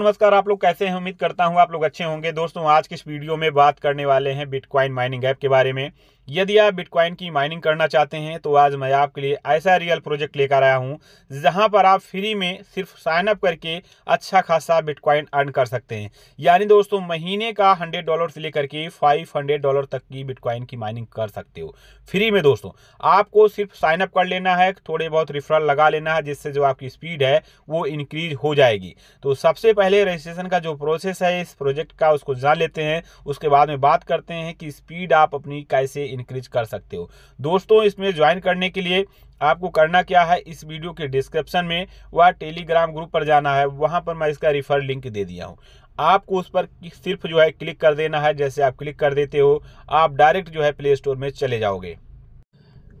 नमस्कार आप लोग कैसे हैं उम्मीद करता हूं आप लोग अच्छे होंगे दोस्तों आज के इस वीडियो में बात करने वाले हैं बिटकॉइन माइनिंग ऐप के बारे में यदि आप बिटकॉइन की माइनिंग करना चाहते हैं तो आज मैं आपके लिए ऐसा रियल प्रोजेक्ट लेकर आया हूं जहां पर आप फ्री में सिर्फ साइन अप करके अच्छा खासा बिटकॉइन अर्न कर सकते हैं यानी दोस्तों महीने का हंड्रेड डॉलर से लेकर के फाइव हंड्रेड डॉलर तक की बिटकॉइन की माइनिंग कर सकते हो फ्री में दोस्तों आपको सिर्फ साइन अप कर लेना है थोड़े बहुत रिफरल लगा लेना है जिससे जो आपकी स्पीड है वो इंक्रीज हो जाएगी तो सबसे पहले रजिस्ट्रेशन का जो प्रोसेस है इस प्रोजेक्ट का उसको जान लेते हैं उसके बाद में बात करते हैं कि स्पीड आप अपनी कैसे इंक्रीज कर सकते हो दोस्तों इसमें ज्वाइन करने के लिए आपको करना क्या है इस वीडियो के डिस्क्रिप्शन में वह टेलीग्राम ग्रुप पर जाना है वहाँ पर मैं इसका रिफर लिंक दे दिया हूँ आपको उस पर सिर्फ जो है क्लिक कर देना है जैसे आप क्लिक कर देते हो आप डायरेक्ट जो है प्ले स्टोर में चले जाओगे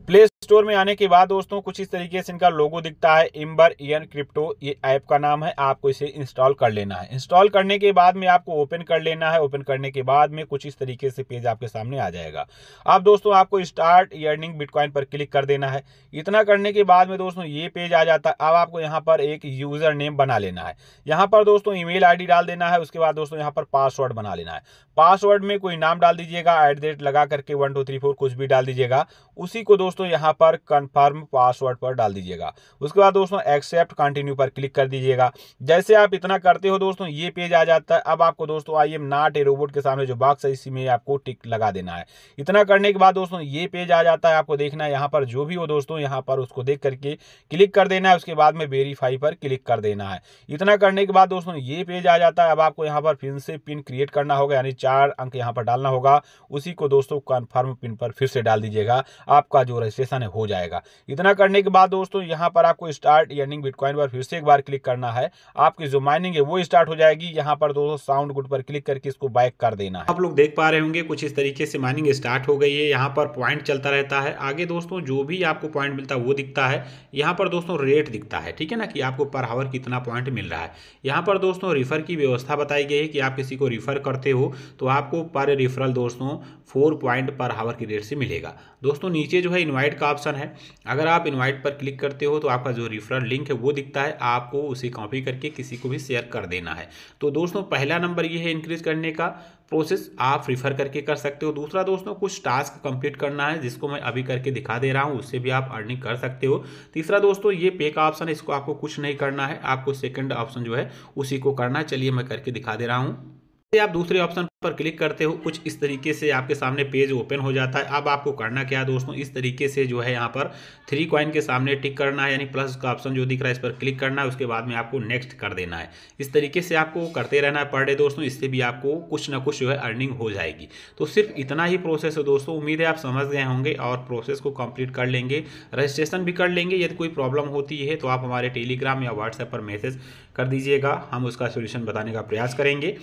प्ले स्टोर में आने के बाद दोस्तों कुछ इस तरीके से इनका लोगो दिखता है इम्बर इन क्रिप्टो ये ऐप का नाम है आपको इसे इंस्टॉल कर लेना है इंस्टॉल करने के बाद में आपको ओपन कर लेना है ओपन करने के बाद में कुछ इस तरीके से पेज आपके सामने आ जाएगा अब दोस्तों आपको स्टार्ट अर्निंग बिटकॉइन पर क्लिक कर देना है इतना करने के बाद में दोस्तों ये पेज आ जाता है अब आपको यहाँ पर एक यूजर नेम बना लेना है यहाँ पर दोस्तों ईमेल मेल डाल देना है उसके बाद दोस्तों यहाँ पर पासवर्ड बना लेना है पासवर्ड में कोई नाम डाल दीजिएगा एट लगा करके वन टू थ्री फोर कुछ भी डाल दीजिएगा उसी को दोस्तों यहाँ यहाँ पर कन्फर्म पासवर्ड पर डाल दीजिएगा उसके बाद दोस्तों एक्सेप्ट कंटिन्यू पर क्लिक कर दीजिएगा जैसे आप इतना करते हो दोस्तों ये पेज आ जाता है अब आपको दोस्तों I am not a robot के सामने जो बॉक्स है इसी में आपको टिक लगा देना है इतना करने के बाद दोस्तों ये पेज आ जाता है आपको देखना है यहाँ पर जो भी हो दोस्तों यहाँ पर उसको देख करके क्लिक कर देना है उसके बाद में वेरीफाई पर क्लिक कर देना है इतना करने के बाद दोस्तों ये पेज आ जाता है अब आपको यहाँ पर फिर से पिन क्रिएट करना होगा यानी चार अंक यहाँ पर डालना होगा उसी को दोस्तों कन्फर्म पिन पर फिर से डाल दीजिएगा आपका जो रजिस्ट्रेशन समाधान हो जाएगा इतना करने के बाद दोस्तों यहाँ पर आपको स्टार्ट यर्निंग बिटकॉइन पर फिर से एक बार क्लिक करना है आपकी जो माइनिंग है वो स्टार्ट हो जाएगी यहाँ पर दोस्तों साउंड गुड पर क्लिक करके इसको बैक कर देना है आप लोग देख पा रहे होंगे कुछ इस तरीके से माइनिंग स्टार्ट हो गई है यहाँ पर पॉइंट चलता रहता है आगे दोस्तों जो भी आपको पॉइंट मिलता है वो दिखता है यहाँ पर दोस्तों रेट दिखता है ठीक है ना कि आपको पर हावर कितना पॉइंट मिल रहा है यहाँ पर दोस्तों रिफर की व्यवस्था बताई गई है कि आप किसी को रिफर करते हो तो आपको पर रिफरल दोस्तों फोर पॉइंट पर हावर की रेट से मिलेगा दोस्तों नीचे जो है इन्वाइट का का ऑप्शन है अगर आप इनवाइट पर क्लिक करते हो तो आपका जो रिफरल लिंक है वो दिखता है आपको उसे कॉपी करके किसी को भी शेयर कर देना है तो दोस्तों पहला नंबर ये है इंक्रीज करने का प्रोसेस आप रिफर करके कर सकते हो दूसरा दोस्तों कुछ टास्क कंप्लीट करना है जिसको मैं अभी करके दिखा दे रहा हूँ उससे भी आप अर्निंग कर सकते हो तीसरा दोस्तों ये पे का ऑप्शन है इसको आपको कुछ नहीं करना है आपको सेकंड ऑप्शन जो है उसी को करना है चलिए मैं करके दिखा दे रहा हूँ आप दूसरे ऑप्शन पर क्लिक करते हो कुछ इस तरीके से आपके सामने पेज ओपन हो जाता है अब आपको करना क्या है दोस्तों इस तरीके से जो है यहाँ पर थ्री कॉइन के सामने टिक करना है यानी प्लस का ऑप्शन जो दिख रहा है इस पर क्लिक करना है उसके बाद में आपको नेक्स्ट कर देना है इस तरीके से आपको करते रहना है पर डे दोस्तों इससे भी आपको कुछ ना कुछ जो है अर्निंग हो जाएगी तो सिर्फ इतना ही प्रोसेस है दोस्तों उम्मीद है आप समझ गए होंगे और प्रोसेस को कंप्लीट कर लेंगे रजिस्ट्रेशन भी कर लेंगे यदि कोई प्रॉब्लम होती है तो आप हमारे टेलीग्राम या व्हाट्सएप पर मैसेज कर दीजिएगा हम उसका सोल्यूशन बताने का प्रयास करेंगे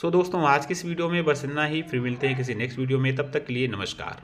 सो दोस्तों आज की इस वीडियो में बस इतना ही फिर मिलते हैं किसी नेक्स्ट वीडियो में तब तक के लिए नमस्कार